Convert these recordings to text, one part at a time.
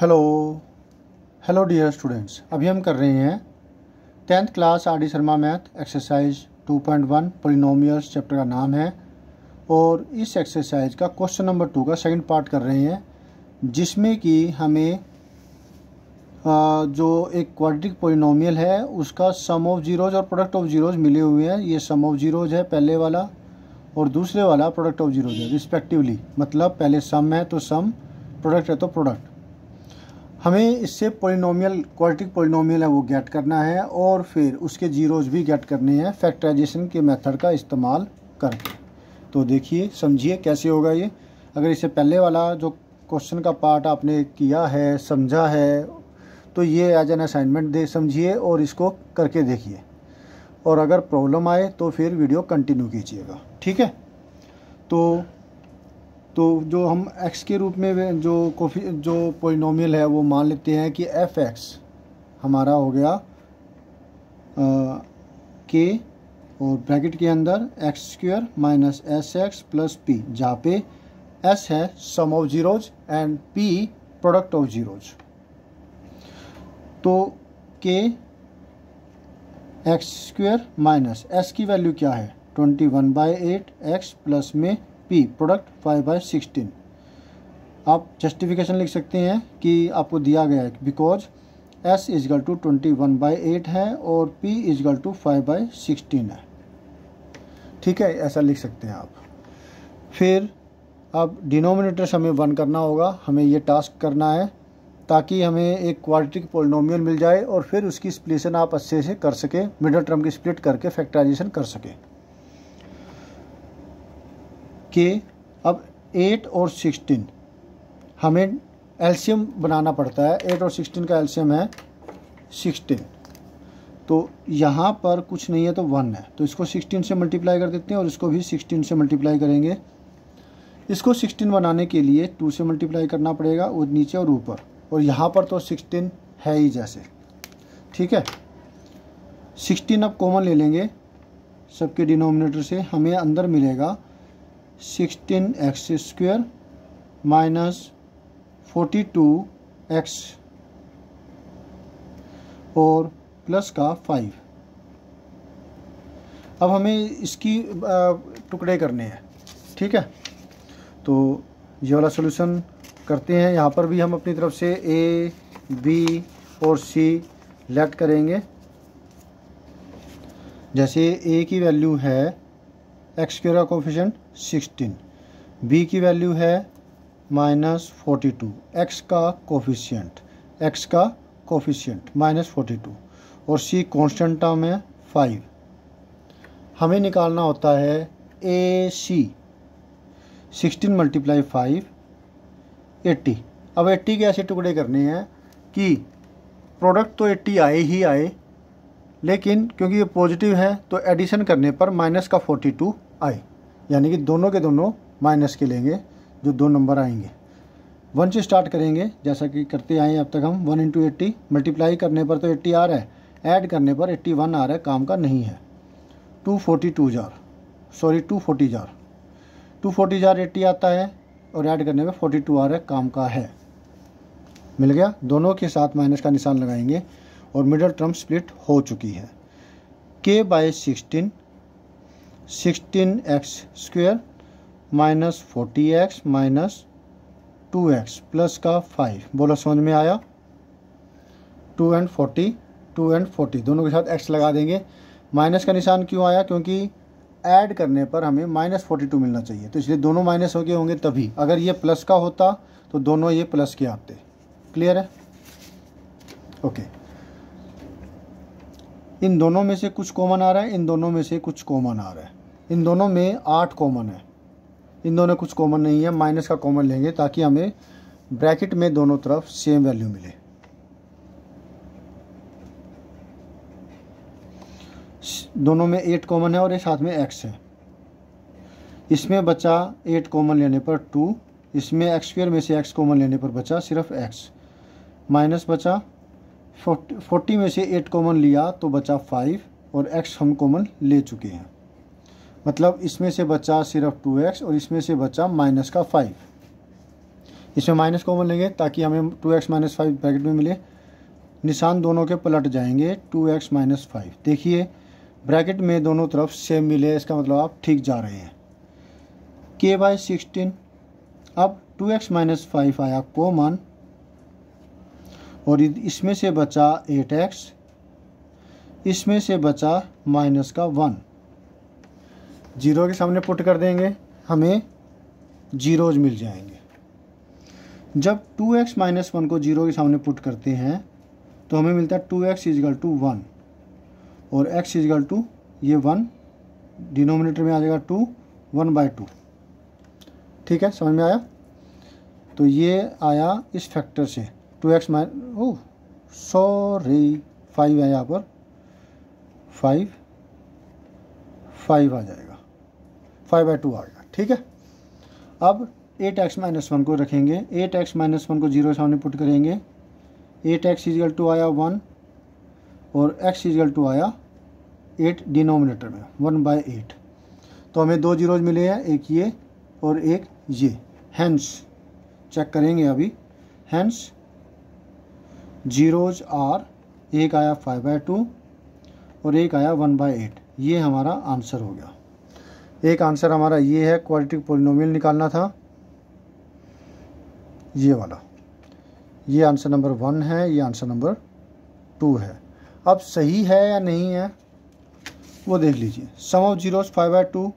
Hello hello dear students अभी हम कर रहे हैं tenth class R D Sharma math exercise 2.1 point chapter का नाम है और इस एक्सरसाइज का क्वेश्चन नंबर टू का सेकंड पार्ट कर रहे हैं जिसमें कि हमें जो एक क्वाड्रिक पोलिनोमियल है उसका सम ऑफ जीरोज और प्रोडक्ट ऑफ जीरोज मिले हुए हैं ये सम ऑफ जीरोज है पहले वाला और दूसरे वाला प्रोडक्ट ऑफ जीरोज है रिस्पेक्टिवली मतलब पहले सम है तो सम प्रोडक्ट है तो प्रोडक्ट हमें इससे पोलिनोमियल क्वालिटिक पोलिनोमियल है वो गेट करना है और फिर उसके जीरोज भी गेट करने हैं फैक्टराइजेशन के मेथड का इस्तेमाल करके तो देखिए समझिए कैसे होगा ये अगर इससे पहले वाला जो क्वेश्चन का पार्ट आपने किया है समझा है तो ये एज एन असाइनमेंट दे समझिए और इसको करके देखिए और अगर प्रॉब्लम आए तो फिर वीडियो कंटिन्यू कीजिएगा ठीक है तो तो जो हम x के रूप में जो कॉफी जो पोइनोमियल है वो मान लेते हैं कि एफ एक्स हमारा हो गया आ, के और ब्रैकेट के अंदर x square minus s x plus p जहाँ पे एस है sum of zeros and p product of zeros तो के एक्स स्क्वेयर माइनस एस की वैल्यू क्या है twenty one by eight x plus में p product five by sixteen आप जस्टिफिकेशन लिख सकते हैं कि आपको दिया गया है because s equal to twenty one by eight है और p equal to five by sixteen है ठीक है ऐसा लिख सकते हैं आप फिर अब डिनोमिनेटर्स हमें वन करना होगा हमें ये टास्क करना है ताकि हमें एक क्वाड्रेटिक पोलिनोमियल मिल जाए और फिर उसकी स्प्लिशन आप अच्छे से कर सके मिडल टर्म की स्प्लिट करके फैक्टराइजेशन कर सके के अब एट और सिक्सटीन हमें एल्शियम बनाना पड़ता है एट और सिक्सटीन का एल्शियम है सिक्सटीन तो यहाँ पर कुछ नहीं है तो वन है तो इसको सिक्सटीन से मल्टीप्लाई कर देते हैं और इसको भी सिक्सटीन से मल्टीप्लाई करेंगे इसको सिक्सटीन बनाने के लिए टू से मल्टीप्लाई करना पड़ेगा और नीचे और ऊपर और यहाँ पर तो सिक्सटीन है ही जैसे ठीक है सिक्सटीन अब कॉमन ले लेंगे सबके डिनोमिनेटर से हमें अंदर मिलेगा sixteen x square minus forty two x और प्लस का फाइव अब हमें इसकी टुकड़े करने हैं ठीक है तो ये वाला सोल्यूशन करते हैं यहाँ पर भी हम अपनी तरफ से ए बी और सी लेफ्ट करेंगे जैसे ए की वैल्यू है एक्स का कोफिशेंट सिक्सटीन बी की वैल्यू है माइनस फोर्टी टू एक्स का कोफिशियंट एक्स का कोफिशियंट माइनस फोर्टी टू और सी कॉन्स्टेंट टर्म है फाइव हमें निकालना होता है a c sixteen multiply five eighty अब एट्टी के ऐसे टुकड़े करने हैं कि प्रोडक्ट तो एट्टी आए ही आए लेकिन क्योंकि ये पॉजिटिव है तो एडिशन करने पर माइनस का फोर्टी टू आई यानी कि दोनों के दोनों माइनस के लेंगे जो दो नंबर आएंगे वन से स्टार्ट करेंगे जैसा कि करते आए अब तक हम वन इंटू एट्टी मल्टीप्लाई करने पर तो एट्टी आ रहा है ऐड करने पर एट्टी वन आ रहा है काम का नहीं है टू फोर्टी टू जार सॉरी टू फोर्टी जार टू फोर्टी जार एट्टी आता है और ऐड करने पर फोर्टी टू आ रहा है काम का है मिल गया दोनों के साथ माइनस का निशान लगाएंगे और मिडल टर्म स्प्लिट हो चुकी है के by sixteen sixteen x square minus forty x minus two x plus का फाइव बोलो समझ में आया two and forty two and forty दोनों के साथ एक्स लगा देंगे माइनस का निशान क्यों आया क्योंकि ऐड करने पर हमें माइनस फोर्टी टू मिलना चाहिए तो इसलिए दोनों माइनस हो गए होंगे तभी अगर ये प्लस का होता तो दोनों ये प्लस के आते क्लियर है ओके okay. इन दोनों में से कुछ कॉमन आ रहा है इन दोनों में से कुछ कॉमन आ रहा है इन दोनों में आठ कॉमन है इन दोनों कुछ कॉमन नहीं है माइनस का कॉमन लेंगे ताकि हमें ब्रैकेट में दोनों तरफ सेम वैल्यू मिले दोनों में एट कॉमन है और ये साथ में एक्स है इसमें बचा एट कॉमन लेने पर टू इसमें एक्स में से एक्स कॉमन लेने पर बचा सिर्फ एक्स माइनस बचा फोर्टी में से एट कॉमन लिया तो बचा फाइव और एक्स हम कॉमन ले चुके हैं मतलब इसमें से बचा सिर्फ टू एक्स और इसमें से बचा माइनस का फाइव इसमें माइनस कॉमन लेंगे ताकि हमें two x minus five bracket में मिले निशान दोनों के पलट जाएंगे टू एक्स माइनस फाइव देखिए ब्रैकेट में दोनों तरफ सेम मिले इसका मतलब आप ठीक जा रहे हैं के बाई सिक्सटीन अब टू एक्स माइनस फाइव आया कॉमन और इसमें से बचा एट एक्स इसमें से बचा माइनस का वन जीरो के सामने पुट कर देंगे हमें जीरोज मिल जाएंगे जब टू एक्स माइनस वन को जीरो के सामने पुट करते हैं तो हमें मिलता है two x equal to one और एक्स इजगल टू ये वन डिनोमिनेटर में आ जाएगा टू वन बाय टू ठीक है समझ में आया तो ये आया इस फैक्टर से टू एक्स माइन ओ सॉरी फाइव है यहाँ पर फाइव फाइव आ जाएगा फाइव बाई टू आ गया ठीक है अब एट एक्स माइनस वन को रखेंगे एट एक्स माइनस वन को जीरो सामने पुट करेंगे एट एक्स इजल टू आया वन और एक्स इजल टू आया एट डिनोमिनेटर में वन बाय एट तो हमें दो जीरोज मिले हैं एक ये और एक ये हैंस चेक करेंगे अभी हैंस जीरोज आर एक आया फाइव बाई टू और एक आया वन बाई एट ये हमारा आंसर हो गया एक आंसर हमारा ये है क्वालिटी पोलिनोमियल निकालना था ये वाला ये आंसर नंबर वन है ये आंसर नंबर टू है अब सही है या नहीं है वो देख लीजिए sum of zeros five by two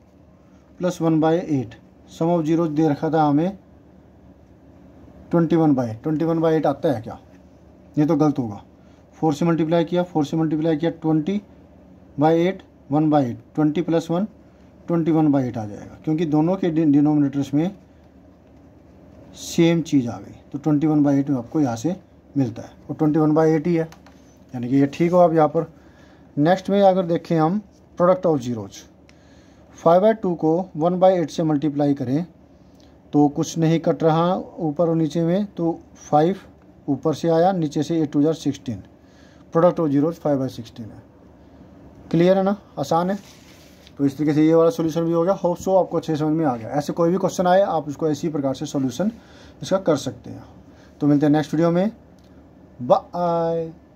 plus one by eight sum of zeros दे रखा था हमें twenty one by twenty one by eight आता है क्या ये तो गलत होगा फोर से मल्टीप्लाई किया फोर से मल्टीप्लाई किया twenty by eight one by eight twenty plus one twenty one by eight आ जाएगा क्योंकि दोनों के डिनोमिनेटर्स में सेम चीज़ आ गई तो ट्वेंटी वन बाई एट आपको यहाँ से मिलता है और ट्वेंटी वन बाई एट ही है यानी कि ये ठीक हो आप यहाँ पर नेक्स्ट में अगर देखें हम product of zeros five by two को वन बाई एट से मल्टीप्लाई करें तो कुछ नहीं कट रहा ऊपर और नीचे में तो फाइव ऊपर से आया नीचे से एट टू जार sixteen product of zero five by sixteen है क्लियर है ना आसान है तो इस तरीके से ये वाला सोल्यूशन भी हो गया होप सो आपको अच्छे समझ में आ गया ऐसे कोई भी क्वेश्चन आए आप उसको इसी प्रकार से सोल्यूशन इसका कर सकते हैं तो मिलते हैं नेक्स्ट वीडियो में बाय